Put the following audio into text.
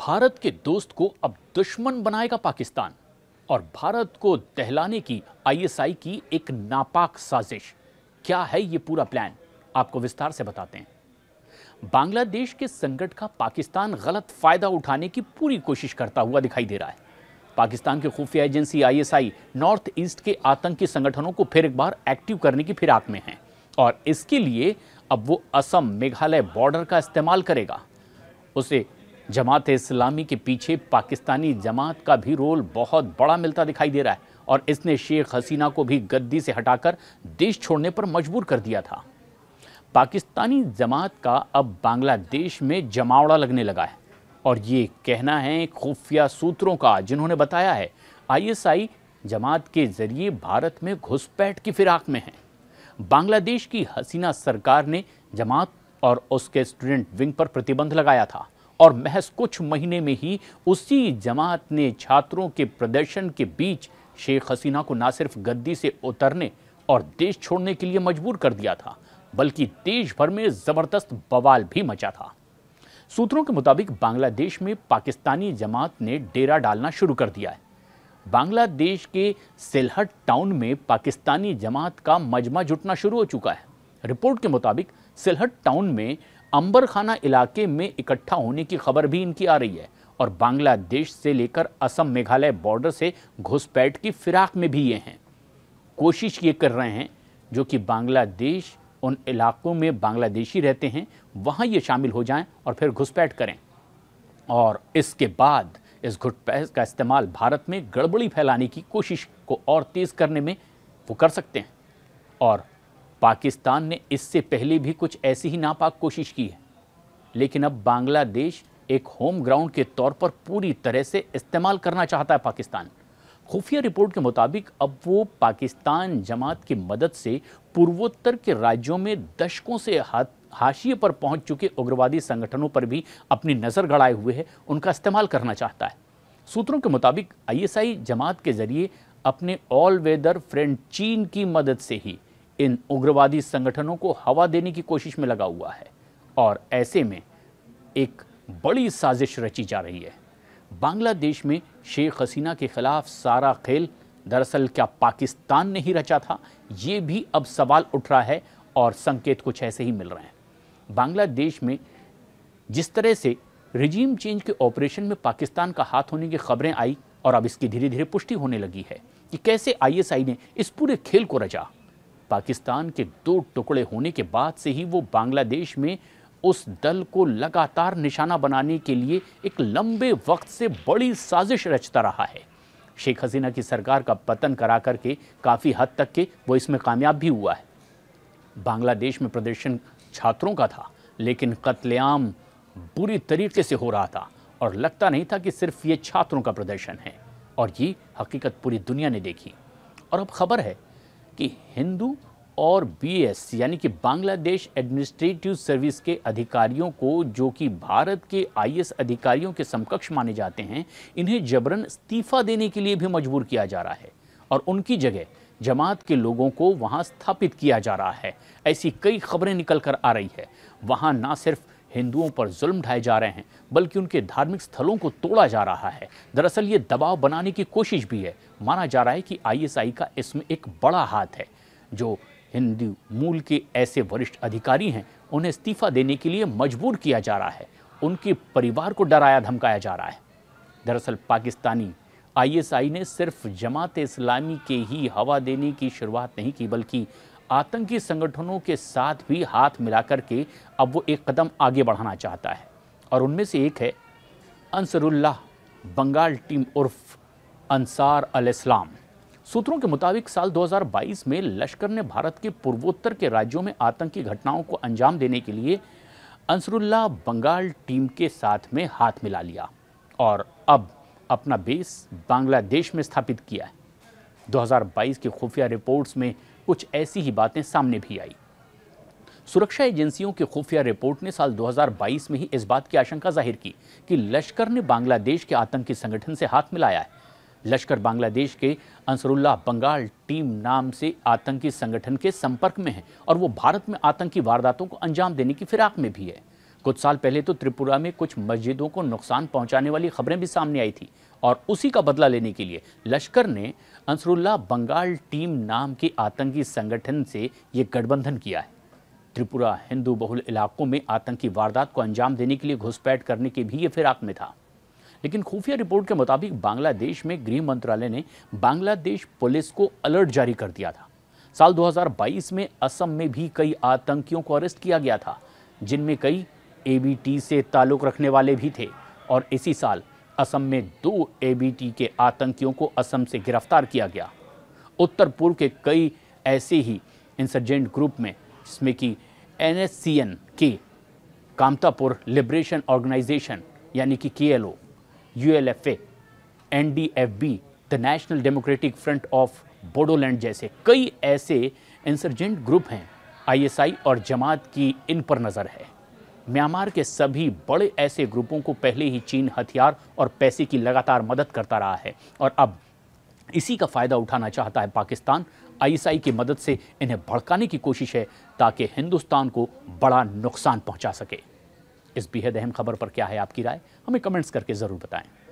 भारत के दोस्त को अब दुश्मन बनाएगा पाकिस्तान और भारत को दहलाने की आईएसआई की एक नापाक साजिश क्या है यह पूरा प्लान आपको विस्तार से बताते हैं बांग्लादेश के संकट का पाकिस्तान गलत फायदा उठाने की पूरी कोशिश करता हुआ दिखाई दे रहा है पाकिस्तान की खुफिया एजेंसी आईएसआई नॉर्थ ईस्ट के आतंकी संगठनों को फिर एक बार एक्टिव करने की फिराक में है और इसके लिए अब वो असम मेघालय बॉर्डर का इस्तेमाल करेगा उसे जमात इस्लामी के पीछे पाकिस्तानी जमात का भी रोल बहुत बड़ा मिलता दिखाई दे रहा है और इसने शेख हसीना को भी गद्दी से हटाकर देश छोड़ने पर मजबूर कर दिया था पाकिस्तानी जमात का अब बांग्लादेश में जमावड़ा लगने लगा है और ये कहना है खुफिया सूत्रों का जिन्होंने बताया है आईएसआई जमात के जरिए भारत में घुसपैठ की फिराक में है बांग्लादेश की हसीना सरकार ने जमात और उसके स्टूडेंट विंग पर प्रतिबंध लगाया था और महज कुछ महीने में ही उसी जमात ने छात्रों के प्रदर्शन के बीच शेख हसीना को ना सिर्फ गद्दी से उतरने और देश छोड़ने के लिए मजबूर कर दिया था बल्कि देश भर में ज़बरदस्त बवाल भी मचा था सूत्रों के मुताबिक बांग्लादेश में पाकिस्तानी जमात ने डेरा डालना शुरू कर दिया है बांग्लादेश के सिलहट टाउन में पाकिस्तानी जमात का मजमा जुटना शुरू हो चुका है रिपोर्ट के मुताबिक सिलहट टाउन में अंबरखाना इलाके में इकट्ठा होने की खबर भी इनकी आ रही है और बांग्लादेश से लेकर असम मेघालय बॉर्डर से घुसपैठ की फिराक में भी ये हैं कोशिश ये कर रहे हैं जो कि बांग्लादेश उन इलाकों में बांग्लादेशी रहते हैं वहाँ ये शामिल हो जाएं और फिर घुसपैठ करें और इसके बाद इस घुसपैठ का इस्तेमाल भारत में गड़बड़ी फैलाने की कोशिश को और तेज़ करने में वो कर सकते हैं और पाकिस्तान ने इससे पहले भी कुछ ऐसी ही नापाक कोशिश की है लेकिन अब बांग्लादेश एक होम ग्राउंड के तौर पर पूरी तरह से इस्तेमाल करना चाहता है पाकिस्तान खुफिया रिपोर्ट के मुताबिक अब वो पाकिस्तान जमात की मदद से पूर्वोत्तर के राज्यों में दशकों से हाशिए पर पहुंच चुके उग्रवादी संगठनों पर भी अपनी नज़र गड़ाए हुए है उनका इस्तेमाल करना चाहता है सूत्रों के मुताबिक आईएसआई जमात के जरिए अपने ऑल वेदर फ्रेंड चीन की मदद से ही इन उग्रवादी संगठनों को हवा देने की कोशिश में लगा हुआ है और ऐसे में एक बड़ी साजिश रची जा रही है बांग्लादेश में शेख हसीना के खिलाफ सारा खेल दरअसल क्या पाकिस्तान ने ही रचा था ये भी अब सवाल उठ रहा है और संकेत कुछ ऐसे ही मिल रहे हैं बांग्लादेश में जिस तरह से रिजीम चेंज के ऑपरेशन में पाकिस्तान का हाथ होने की खबरें आई और अब इसकी धीरे धीरे पुष्टि होने लगी है कि कैसे आईएसआई ने इस पूरे खेल को रचा पाकिस्तान के दो टुकड़े होने के बाद से ही वो बांग्लादेश में उस दल को लगातार निशाना बनाने के लिए एक लंबे वक्त से बड़ी साजिश रचता रहा है शेख हसीना की सरकार का पतन करा करके काफ़ी हद तक के वो इसमें कामयाब भी हुआ है बांग्लादेश में प्रदर्शन छात्रों का था लेकिन कत्लेआम बुरी तरीके से हो रहा था और लगता नहीं था कि सिर्फ ये छात्रों का प्रदर्शन है और ये हकीकत पूरी दुनिया ने देखी और अब खबर है कि हिंदू और बीएस यानी कि बांग्लादेश एडमिनिस्ट्रेटिव सर्विस के अधिकारियों को जो कि भारत के आईएएस अधिकारियों के समकक्ष माने जाते हैं इन्हें जबरन इस्तीफ़ा देने के लिए भी मजबूर किया जा रहा है और उनकी जगह जमात के लोगों को वहां स्थापित किया जा रहा है ऐसी कई खबरें निकल कर आ रही है वहां ना सिर्फ हिंदुओं पर जुल्म ढाए जा रहे हैं बल्कि उनके धार्मिक स्थलों को तोड़ा जा रहा है दरअसल ये दबाव बनाने की कोशिश भी है माना जा रहा है कि आईएसआई का इसमें एक बड़ा हाथ है जो हिंदू मूल के ऐसे वरिष्ठ अधिकारी हैं उन्हें इस्तीफा देने के लिए मजबूर किया जा रहा है उनके परिवार को डराया धमकाया जा रहा है दरअसल पाकिस्तानी आईएसआई ने सिर्फ जमात इस्लामी के ही हवा देने की शुरुआत नहीं की बल्कि आतंकी संगठनों के साथ भी हाथ मिलाकर के अब वो एक कदम आगे बढ़ाना चाहता है और उनमें से एक है अंसरुल्लाह बंगाल टीम उर्फ अंसार अल इस्लाम सूत्रों के मुताबिक साल 2022 में लश्कर ने भारत के पूर्वोत्तर के राज्यों में आतंकी घटनाओं को अंजाम देने के लिए अंसरुल्लाह बंगाल टीम के साथ में हाथ मिला लिया और अब अपना बेस बांग्लादेश में स्थापित किया है 2022 की खुफिया रिपोर्ट्स में कुछ ऐसी ही बातें सामने भी आई सुरक्षा एजेंसियों की खुफिया रिपोर्ट ने साल 2022 में ही इस बात की आशंका जाहिर की कि लश्कर ने बांग्लादेश के आतंकी संगठन से हाथ मिलाया है लश्कर बांग्लादेश के अंसरुल्लाह बंगाल टीम नाम से आतंकी संगठन के संपर्क में है और वो भारत में आतंकी वारदातों को अंजाम देने की फिराक में भी है कुछ साल पहले तो त्रिपुरा में कुछ मस्जिदों को नुकसान पहुंचाने वाली खबरें भी सामने आई थी और उसी का बदला लेने के लिए लश्कर ने अंसरुल्ला बंगाल टीम नाम के आतंकी संगठन से ये गठबंधन किया है त्रिपुरा हिंदू बहुल इलाकों में आतंकी वारदात को अंजाम देने के लिए घुसपैठ करने के भी ये फिराक में था लेकिन खुफिया रिपोर्ट के मुताबिक बांग्लादेश में गृह मंत्रालय ने बांग्लादेश पुलिस को अलर्ट जारी कर दिया था साल 2022 में असम में भी कई आतंकियों को अरेस्ट किया गया था जिनमें कई एबीटी से ताल्लुक़ रखने वाले भी थे और इसी साल असम में दो एबीटी के आतंकियों को असम से गिरफ्तार किया गया उत्तर पूर्व के कई ऐसे ही इंसर्जेंट ग्रुप में जिसमें कि एन के कामतापुर लिबरेशन ऑर्गेनाइजेशन यानी कि K L O U L F A N D F B the national democratic front of Bodoland जैसे कई ऐसे इंसर्जेंट ग्रुप हैं आईएसआई और जमात की इन पर नज़र है म्यांमार के सभी बड़े ऐसे ग्रुपों को पहले ही चीन हथियार और पैसे की लगातार मदद करता रहा है और अब इसी का फ़ायदा उठाना चाहता है पाकिस्तान आईएसआई की मदद से इन्हें भड़काने की कोशिश है ताकि हिंदुस्तान को बड़ा नुकसान पहुंचा सके इस बेहद अहम खबर पर क्या है आपकी राय हमें कमेंट्स करके ज़रूर बताएं